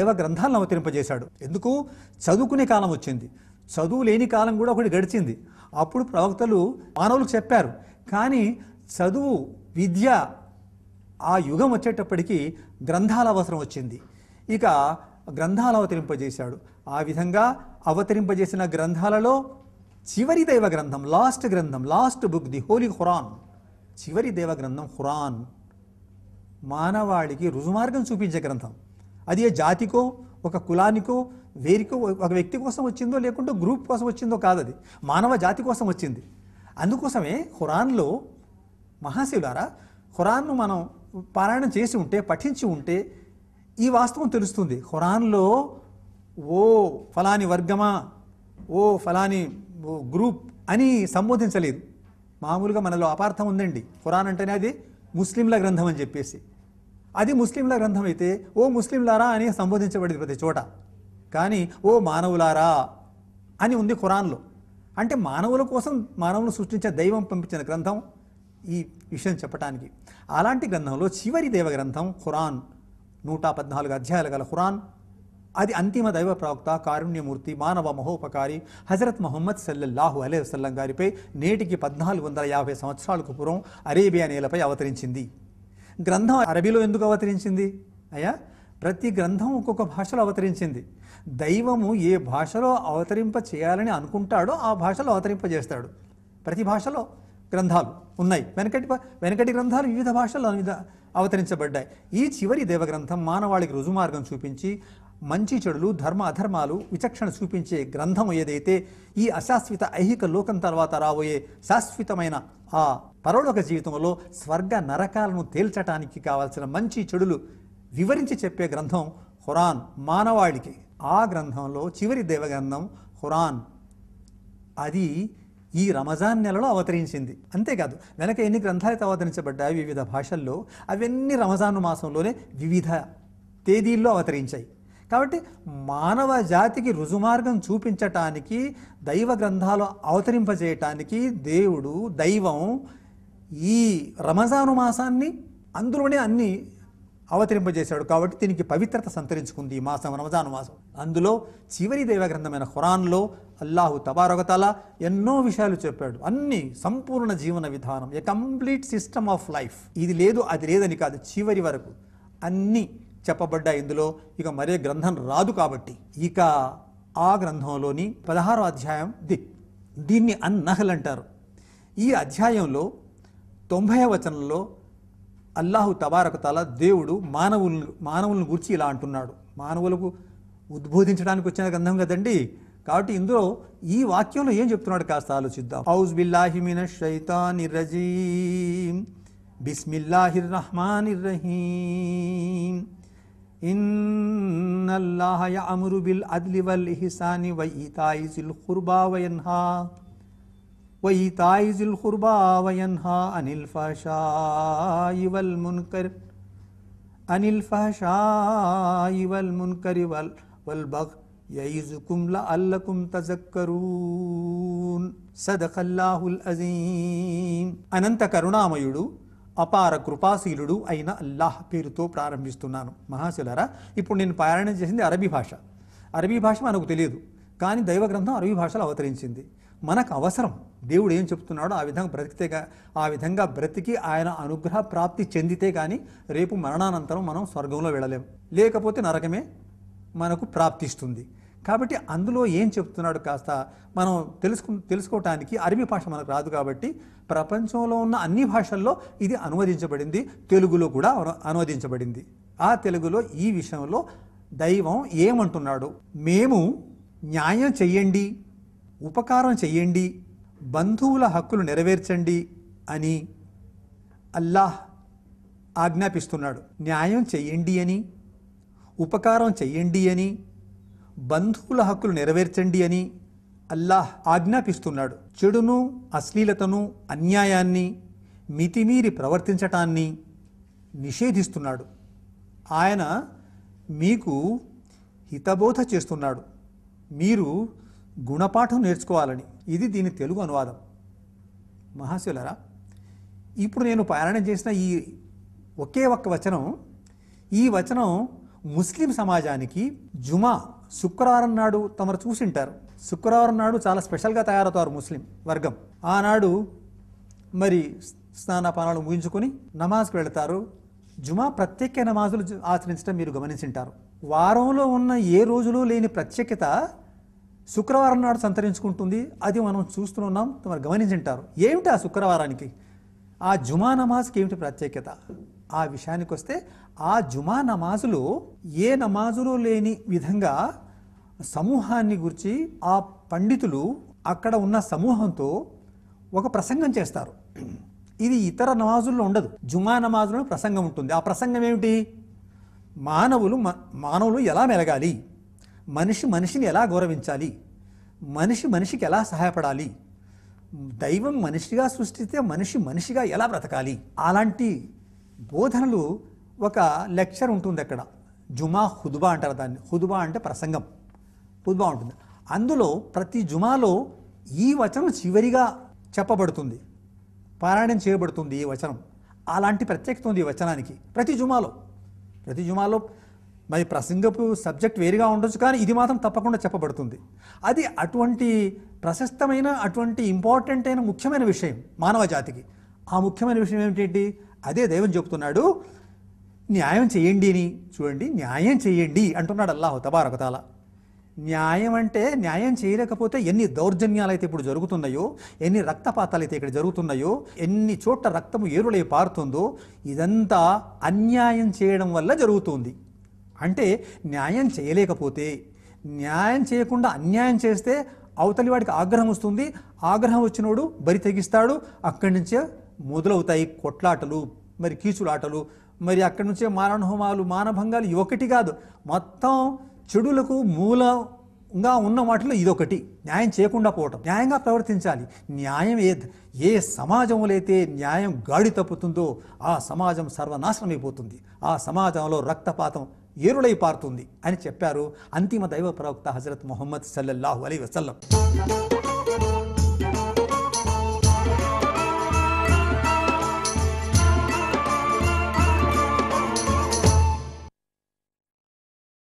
దైవ గ్రంథాలను అవతరింపజేశాడు ఎందుకు చదువుకునే కాలం వచ్చింది చదువు లేని కాలం కూడా ఒకటి గడిచింది అప్పుడు ప్రవక్తలు మానవులు చెప్పారు కానీ చదువు విద్య ఆ యుగం వచ్చేటప్పటికి గ్రంథాల అవసరం వచ్చింది ఇక గ్రంథాలు అవతరింపజేశాడు ఆ విధంగా అవతరింపజేసిన గ్రంథాలలో చివరి దైవ గ్రంథం లాస్ట్ గ్రంథం last book the holy Quran చివరి దేవ గ్రంథం ఖురాన్ మానవాళికి రుజుమార్గం చూపించే గ్రంథం అది ఏ జాతికో ఒక కులానికో వేరికో ఒక వ్యక్తి కోసం వచ్చిందో లేకుంటే గ్రూప్ కోసం వచ్చిందో కాదు అది మానవ జాతి కోసం వచ్చింది అందుకోసమే ఖురాన్లో మహాశివులారా ఖురాన్ను మనం పారాయణం చేసి ఉంటే పఠించి ఉంటే ఈ వాస్తవం తెలుస్తుంది ఖురాన్లో ఓ ఫలాని వర్గమా ఓ ఫలాని గ్రూప్ అని సంబోధించలేదు మామూలుగా మనలో అపార్థం ఉందండి ఖురాన్ అంటేనే అది ముస్లింల గ్రంథం అని చెప్పేసి అది ముస్లింల గ్రంథం అయితే ఓ ముస్లింలారా అని సంబోధించబడింది ప్రతి చోట కానీ ఓ మానవులారా అని ఉంది ఖురాన్లో అంటే మానవుల కోసం మానవులు సృష్టించే దైవం పంపించిన గ్రంథం ఈ విషయం చెప్పటానికి అలాంటి గ్రంథంలో చివరి దైవ గ్రంథం ఖురాన్ నూట పద్నాలుగు అధ్యాయాలు గల ఖురాన్ అది అంతిమ దైవ ప్రవక్త కారుణ్యమూర్తి మానవ మహోపకారి హజరత్ మహమ్మద్ సల్లల్లాహు అలే గారిపై నేటికి పద్నాలుగు వందల యాభై సంవత్సరాలకు పూర్వం అరేబియా నేలపై అవతరించింది గ్రంథం అరబీలో ఎందుకు అవతరించింది అయ్యా ప్రతి గ్రంథం ఒక్కొక్క భాషలో అవతరించింది దైవము ఏ భాషలో అవతరింప చేయాలని అనుకుంటాడో ఆ భాషలో అవతరింపజేస్తాడు ప్రతి భాషలో గ్రంథాలు ఉన్నాయి వెనకటి వెనకటి గ్రంథాలు వివిధ భాషల్లో అవతరించబడ్డాయి ఈ చివరి దేవగ్రంథం మానవాళికి రుజుమార్గం చూపించి మంచి చెడులు ధర్మ అధర్మాలు విచక్షణ చూపించే గ్రంథం ఏదైతే ఈ అశాశ్వత ఐహిక లోకం తర్వాత రాబోయే శాశ్వతమైన ఆ పరలోక జీవితంలో స్వర్గ నరకాలను తేల్చటానికి కావాల్సిన మంచి చెడులు వివరించి చెప్పే గ్రంథం హురాన్ మానవాళికి ఆ గ్రంథంలో చివరి దేవగ్రంథం హురాన్ అది ఈ రమజాన్ నెలలో అవతరించింది అంతేకాదు వెనక ఎన్ని గ్రంథాలైతే అవతరించబడ్డాయి వివిధ భాషల్లో అవన్నీ రమజాను మాసంలోనే వివిధ తేదీల్లో అవతరించాయి కాబట్టి మానవ జాతికి రుజుమార్గం చూపించటానికి దైవ గ్రంథాలు అవతరింపజేయటానికి దేవుడు దైవం ఈ రమజాను మాసాన్ని అందులోనే అన్ని అవతరింపజేశాడు కాబట్టి దీనికి పవిత్రత సంతరించుకుంది ఈ మాసం రమజాను మాసం అందులో చివరి దైవగ్రంథమైన ఖురాన్లో అల్లాహు తబారొకతల ఎన్నో విషయాలు చెప్పాడు అన్ని సంపూర్ణ జీవన విధానం a complete system of life ఇది లేదు అది లేదని కాదు చివరి వరకు అన్నీ చెప్పబడ్డా ఇందులో ఇక మరే గ్రంథం రాదు కాబట్టి ఇక ఆ గ్రంథంలోని పదహారో అధ్యాయం ది దీన్ని అన్నహల్ అంటారు ఈ అధ్యాయంలో తొంభై వచనంలో అల్లాహు తల దేవుడు మానవులను మానవులను గురించి ఇలా అంటున్నాడు మానవులకు ఉద్బోధించడానికి వచ్చిన గ్రంథం కదండి కాబట్టి ఇందులో ఈ వాక్యంలో ఏం చెప్తున్నాడు కాస్త ఆలోచిద్దాం హౌజ్ బిల్లాహిమిన షైతాని రజీం బిస్మిల్లాహిర్ రహ్మాని రహీం إن الله يأمر بالعدل والإحسان وإيتاء ذي القربى وينهى وإيتاء ذي القربى وينهى عن الفحشاء والمنكر عن الفحشاء والمنكر والبغي يعظكم لعلكم تذكرون صدق الله العظيم كرونا కరుణామయుడు అపార కృపాశీలుడు అయిన అల్లాహ్ పేరుతో ప్రారంభిస్తున్నాను మహాశిలరా ఇప్పుడు నేను పారాయణం చేసింది అరబీ భాష అరబీ భాష మనకు తెలియదు కానీ దైవ గ్రంథం అరబీ భాషలో అవతరించింది మనకు అవసరం దేవుడు ఏం చెప్తున్నాడో ఆ విధంగా బ్రతికితే ఆ విధంగా బ్రతికి ఆయన అనుగ్రహ ప్రాప్తి చెందితే కానీ రేపు మరణానంతరం మనం స్వర్గంలో వెళ్ళలేం లేకపోతే నరకమే మనకు ప్రాప్తిస్తుంది కాబట్టి అందులో ఏం చెప్తున్నాడు కాస్త మనం తెలుసుకు తెలుసుకోవటానికి అరబీ భాష మనకు రాదు కాబట్టి ప్రపంచంలో ఉన్న అన్ని భాషల్లో ఇది అనువదించబడింది తెలుగులో కూడా అనువదించబడింది ఆ తెలుగులో ఈ విషయంలో దైవం ఏమంటున్నాడు మేము న్యాయం చెయ్యండి ఉపకారం చెయ్యండి బంధువుల హక్కులు నెరవేర్చండి అని అల్లాహ్ ఆజ్ఞాపిస్తున్నాడు న్యాయం చెయ్యండి అని ఉపకారం చెయ్యండి అని బంధువుల హక్కులు నెరవేర్చండి అని అల్లాహ్ ఆజ్ఞాపిస్తున్నాడు చెడును అశ్లీలతను అన్యాయాన్ని మితిమీరి ప్రవర్తించటాన్ని నిషేధిస్తున్నాడు ఆయన మీకు హితబోధ చేస్తున్నాడు మీరు గుణపాఠం నేర్చుకోవాలని ఇది దీని తెలుగు అనువాదం మహాశివులరా ఇప్పుడు నేను ప్రయాణం చేసిన ఈ ఒకే ఒక్క వచనం ఈ వచనం ముస్లిం సమాజానికి జుమా శుక్రవారం నాడు తమరు చూసింటారు శుక్రవారం నాడు చాలా స్పెషల్గా తయారవుతారు ముస్లిం వర్గం ఆనాడు మరి స్నానపానాలు ముగించుకొని నమాజ్కి వెళతారు జుమా ప్రత్యేక నమాజులు ఆచరించడం మీరు గమనించింటారు వారంలో ఉన్న ఏ రోజులో లేని ప్రత్యేకత శుక్రవారం నాడు సంతరించుకుంటుంది అది మనం చూస్తున్నాం తమరు గమనించింటారు ఏమిటి ఆ శుక్రవారానికి ఆ జుమా నమాజ్కి ఏమిటి ప్రత్యేకత ఆ విషయానికి వస్తే ఆ జుమా నమాజులు ఏ నమాజులు లేని విధంగా సమూహాన్ని గురించి ఆ పండితులు అక్కడ ఉన్న సమూహంతో ఒక ప్రసంగం చేస్తారు ఇది ఇతర నమాజుల్లో ఉండదు జుమా నమాజులో ప్రసంగం ఉంటుంది ఆ ప్రసంగం ఏమిటి మానవులు మానవులు ఎలా మెలగాలి మనిషి మనిషిని ఎలా గౌరవించాలి మనిషి మనిషికి ఎలా సహాయపడాలి దైవం మనిషిగా సృష్టిస్తే మనిషి మనిషిగా ఎలా బ్రతకాలి అలాంటి బోధనలు ఒక లెక్చర్ ఉంటుంది అక్కడ జుమా హుదుబా అంటారు దాన్ని హుదుబా అంటే ప్రసంగం హుద్బా ఉంటుంది అందులో ప్రతి జుమాలో ఈ వచనం చివరిగా చెప్పబడుతుంది పారాయణం చేయబడుతుంది ఈ వచనం అలాంటి ప్రత్యేకత ఉంది ఈ వచనానికి ప్రతి జుమాలో ప్రతి జుమాలో మరి ప్రసంగపు సబ్జెక్ట్ వేరుగా ఉండొచ్చు కానీ ఇది మాత్రం తప్పకుండా చెప్పబడుతుంది అది అటువంటి ప్రశస్తమైన అటువంటి ఇంపార్టెంట్ అయిన ముఖ్యమైన విషయం మానవ జాతికి ఆ ముఖ్యమైన విషయం ఏమిటి అదే దైవం చెబుతున్నాడు న్యాయం చేయండి అని చూడండి న్యాయం చేయండి అంటున్నాడు అల్లాహు తబారకతాల న్యాయం అంటే న్యాయం చేయలేకపోతే ఎన్ని దౌర్జన్యాలు అయితే ఇప్పుడు జరుగుతున్నాయో ఎన్ని రక్తపాతాలు అయితే ఇక్కడ జరుగుతున్నాయో ఎన్ని చోట్ల రక్తము ఏరులై పారుతుందో ఇదంతా అన్యాయం చేయడం వల్ల జరుగుతుంది అంటే న్యాయం చేయలేకపోతే న్యాయం చేయకుండా అన్యాయం చేస్తే అవతలి వాడికి ఆగ్రహం వస్తుంది ఆగ్రహం వచ్చినోడు బరి తెగిస్తాడు అక్కడి నుంచే మొదలవుతాయి కొట్లాటలు మరి కీచులాటలు మరి అక్కడి నుంచే మానహోమాలు మానభంగాలు ఒకటి కాదు మొత్తం చెడులకు మూలంగా ఉన్న వాటిలో ఇదొకటి న్యాయం చేయకుండా పోవటం న్యాయంగా ప్రవర్తించాలి న్యాయం ఏ ఏ సమాజంలో న్యాయం గాడి తప్పుతుందో ఆ సమాజం సర్వనాశనమైపోతుంది ఆ సమాజంలో రక్తపాతం ఏరులై పారుతుంది అని చెప్పారు అంతిమ దైవ ప్రవక్త హజరత్ మొహమ్మద్ సల్లల్లాహు అలీ వసల్లం